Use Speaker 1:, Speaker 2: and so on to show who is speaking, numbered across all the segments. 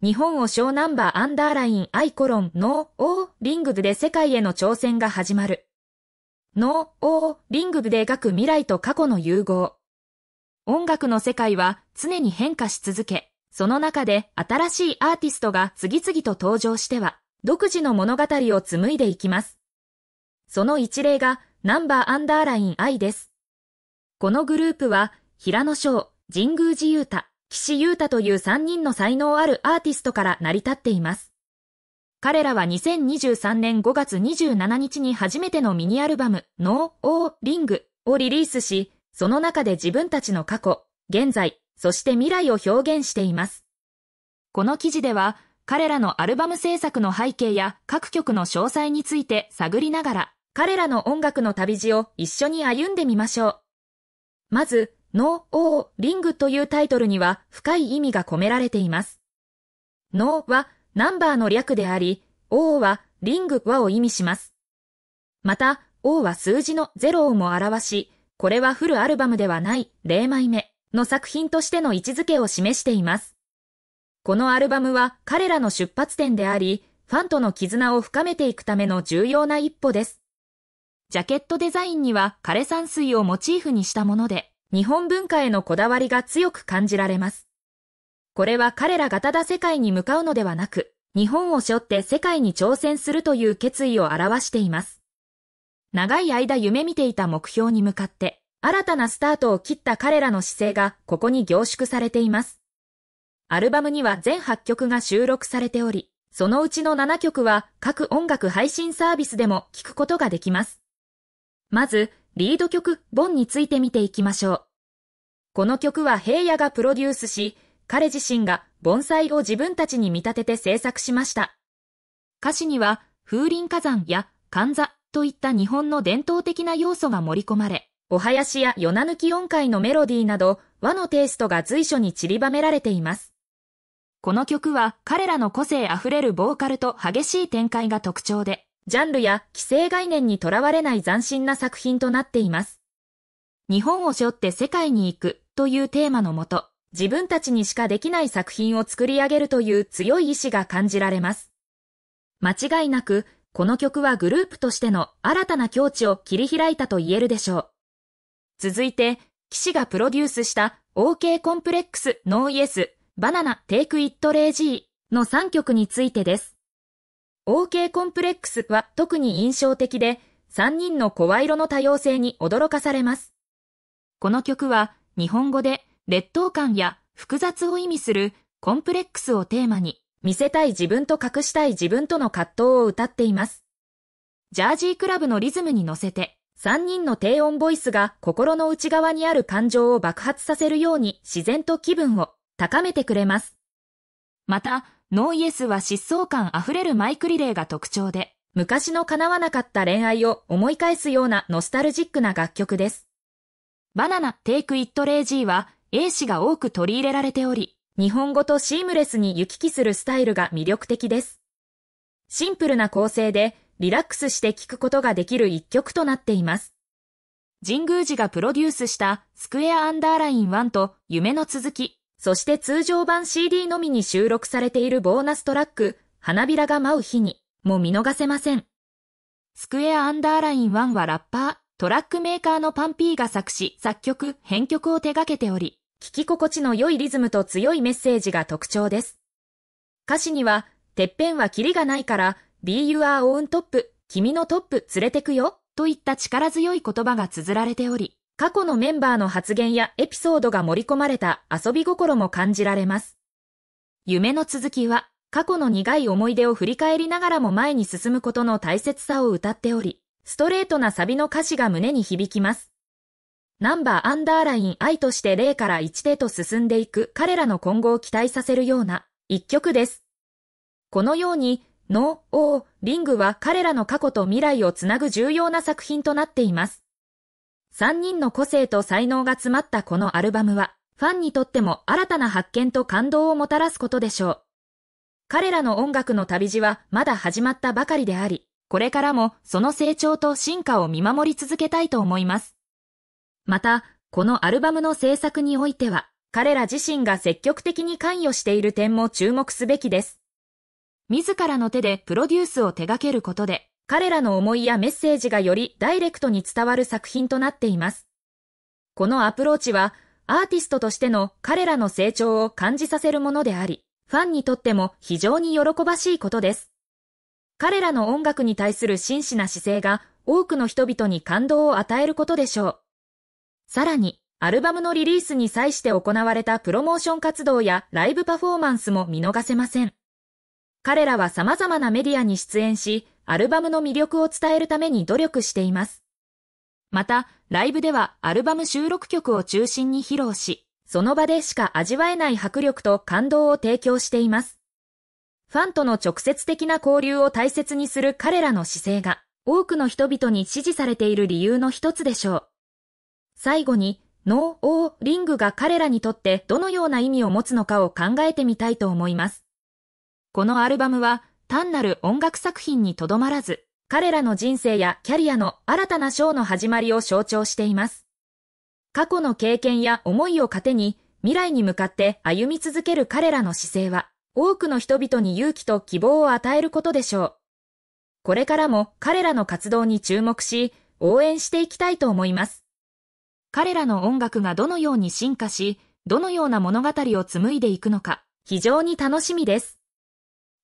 Speaker 1: 日本を小ナンバーアンダーラインアイコロンノーオリングブで世界への挑戦が始まる。ノーオリングブで描く未来と過去の融合。音楽の世界は常に変化し続け、その中で新しいアーティストが次々と登場しては、独自の物語を紡いでいきます。その一例がナンバーアンダーラインアイです。このグループは、平野翔、神宮寺雄太、岸優太という3人の才能あるアーティストから成り立っています。彼らは2023年5月27日に初めてのミニアルバム No O Ring をリリースし、その中で自分たちの過去、現在、そして未来を表現しています。この記事では、彼らのアルバム制作の背景や各曲の詳細について探りながら、彼らの音楽の旅路を一緒に歩んでみましょう。まず、ノー・オー・リングというタイトルには深い意味が込められています。ノーはナンバーの略であり、オーはリングはを意味します。また、ーは数字の0をも表し、これはフルアルバムではない0枚目の作品としての位置づけを示しています。このアルバムは彼らの出発点であり、ファンとの絆を深めていくための重要な一歩です。ジャケットデザインには枯山水をモチーフにしたもので、日本文化へのこだわりが強く感じられます。これは彼らがただ世界に向かうのではなく、日本を背負って世界に挑戦するという決意を表しています。長い間夢見ていた目標に向かって、新たなスタートを切った彼らの姿勢がここに凝縮されています。アルバムには全8曲が収録されており、そのうちの7曲は各音楽配信サービスでも聴くことができます。まず、リード曲、ボンについて見ていきましょう。この曲は平野がプロデュースし、彼自身が盆栽を自分たちに見立てて制作しました。歌詞には、風林火山や寒座といった日本の伝統的な要素が盛り込まれ、お囃子や夜な抜き音階のメロディーなど、和のテイストが随所に散りばめられています。この曲は彼らの個性あふれるボーカルと激しい展開が特徴で、ジャンルや規制概念にとらわれない斬新な作品となっています。日本を背負って世界に行くというテーマのもと、自分たちにしかできない作品を作り上げるという強い意志が感じられます。間違いなく、この曲はグループとしての新たな境地を切り開いたと言えるでしょう。続いて、騎士がプロデュースした OK コンプレックスノーイエスバナナテイクイットレイジーの3曲についてです。OK コンプレックスは特に印象的で、3人の声色の多様性に驚かされます。この曲は、日本語で、劣等感や複雑を意味するコンプレックスをテーマに、見せたい自分と隠したい自分との葛藤を歌っています。ジャージークラブのリズムに乗せて、3人の低音ボイスが心の内側にある感情を爆発させるように自然と気分を高めてくれます。また、ノーイエスは疾走感あふれるマイクリレーが特徴で、昔の叶わなかった恋愛を思い返すようなノスタルジックな楽曲です。バナナ、テイク・イット・レイジーは、英詞が多く取り入れられており、日本語とシームレスに行き来するスタイルが魅力的です。シンプルな構成で、リラックスして聴くことができる一曲となっています。神宮寺がプロデュースしたスクエアアンダーライン1と夢の続きそして通常版 CD のみに収録されているボーナストラック、花びらが舞う日に、も見逃せません。スクエアアンダーライン1はラッパー、トラックメーカーのパンピーが作詞、作曲、編曲を手掛けており、聴き心地の良いリズムと強いメッセージが特徴です。歌詞には、てっぺんはキリがないから、Be your own top、君のトップ連れてくよ、といった力強い言葉が綴られており、過去のメンバーの発言やエピソードが盛り込まれた遊び心も感じられます。夢の続きは、過去の苦い思い出を振り返りながらも前に進むことの大切さを歌っており、ストレートなサビの歌詞が胸に響きます。ナンバーアンダーライン愛として0から1でと進んでいく彼らの今後を期待させるような一曲です。このように、ノー、オー、リングは彼らの過去と未来をつなぐ重要な作品となっています。3人の個性と才能が詰まったこのアルバムは、ファンにとっても新たな発見と感動をもたらすことでしょう。彼らの音楽の旅路はまだ始まったばかりであり、これからもその成長と進化を見守り続けたいと思います。また、このアルバムの制作においては、彼ら自身が積極的に関与している点も注目すべきです。自らの手でプロデュースを手掛けることで、彼らの思いやメッセージがよりダイレクトに伝わる作品となっています。このアプローチは、アーティストとしての彼らの成長を感じさせるものであり、ファンにとっても非常に喜ばしいことです。彼らの音楽に対する真摯な姿勢が多くの人々に感動を与えることでしょう。さらに、アルバムのリリースに際して行われたプロモーション活動やライブパフォーマンスも見逃せません。彼らは様々なメディアに出演し、アルバムの魅力を伝えるために努力しています。また、ライブではアルバム収録曲を中心に披露し、その場でしか味わえない迫力と感動を提供しています。ファンとの直接的な交流を大切にする彼らの姿勢が、多くの人々に支持されている理由の一つでしょう。最後に、ノー・オー・リングが彼らにとってどのような意味を持つのかを考えてみたいと思います。このアルバムは単なる音楽作品にとどまらず、彼らの人生やキャリアの新たなーの始まりを象徴しています。過去の経験や思いを糧に、未来に向かって歩み続ける彼らの姿勢は、多くの人々に勇気と希望を与えることでしょう。これからも彼らの活動に注目し、応援していきたいと思います。彼らの音楽がどのように進化し、どのような物語を紡いでいくのか、非常に楽しみです。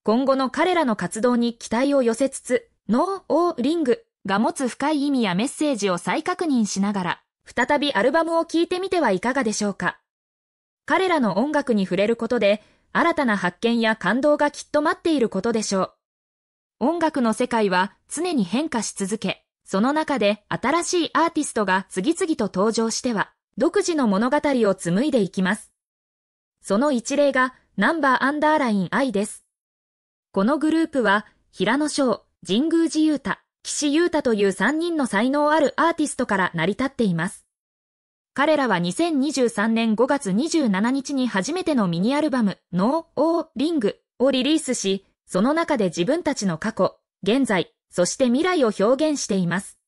Speaker 1: 今後の彼らの活動に期待を寄せつつ、ノー・オー・リングが持つ深い意味やメッセージを再確認しながら、再びアルバムを聴いてみてはいかがでしょうか。彼らの音楽に触れることで、新たな発見や感動がきっと待っていることでしょう。音楽の世界は常に変化し続け、その中で新しいアーティストが次々と登場しては、独自の物語を紡いでいきます。その一例が、ナンバーアンダーライン I です。このグループは、平野翔、神宮寺勇太、岸優太という3人の才能あるアーティストから成り立っています。彼らは2023年5月27日に初めてのミニアルバム、No, O, Ring をリリースし、その中で自分たちの過去、現在、そして未来を表現しています。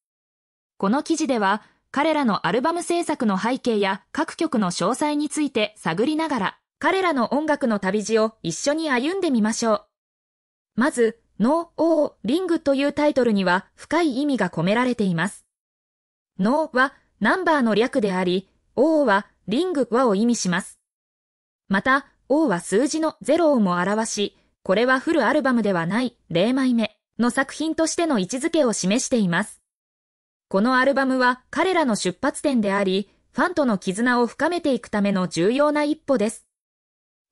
Speaker 1: この記事では、彼らのアルバム制作の背景や各曲の詳細について探りながら、彼らの音楽の旅路を一緒に歩んでみましょう。まず、ノー・オー・リングというタイトルには深い意味が込められています。ノーはナンバーの略であり、オーはリングはを意味します。また、ーは数字のゼロをも表し、これはフルアルバムではない0枚目の作品としての位置づけを示しています。このアルバムは彼らの出発点であり、ファンとの絆を深めていくための重要な一歩です。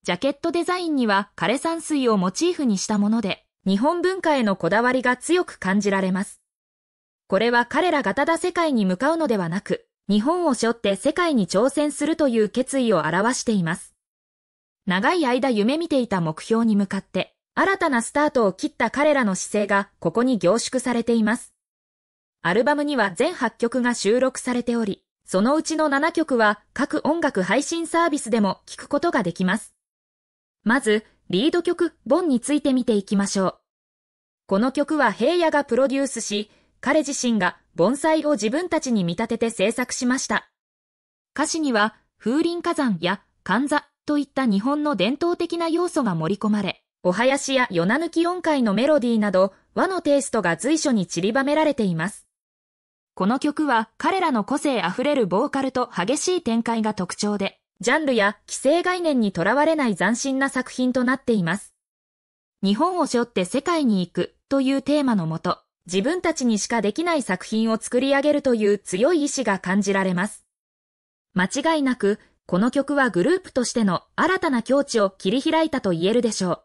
Speaker 1: ジャケットデザインには枯山水をモチーフにしたもので、日本文化へのこだわりが強く感じられます。これは彼らがただ世界に向かうのではなく、日本を背負って世界に挑戦するという決意を表しています。長い間夢見ていた目標に向かって、新たなスタートを切った彼らの姿勢がここに凝縮されています。アルバムには全8曲が収録されており、そのうちの7曲は各音楽配信サービスでも聴くことができます。まず、リード曲、ボンについて見ていきましょう。この曲は平野がプロデュースし、彼自身が盆栽を自分たちに見立てて制作しました。歌詞には、風林火山や寒座といった日本の伝統的な要素が盛り込まれ、お囃子や夜な抜き音階のメロディーなど、和のテイストが随所に散りばめられています。この曲は彼らの個性あふれるボーカルと激しい展開が特徴で、ジャンルや規制概念にとらわれない斬新な作品となっています。日本を背負って世界に行くというテーマのもと、自分たちにしかできない作品を作り上げるという強い意志が感じられます。間違いなく、この曲はグループとしての新たな境地を切り開いたと言えるでしょう。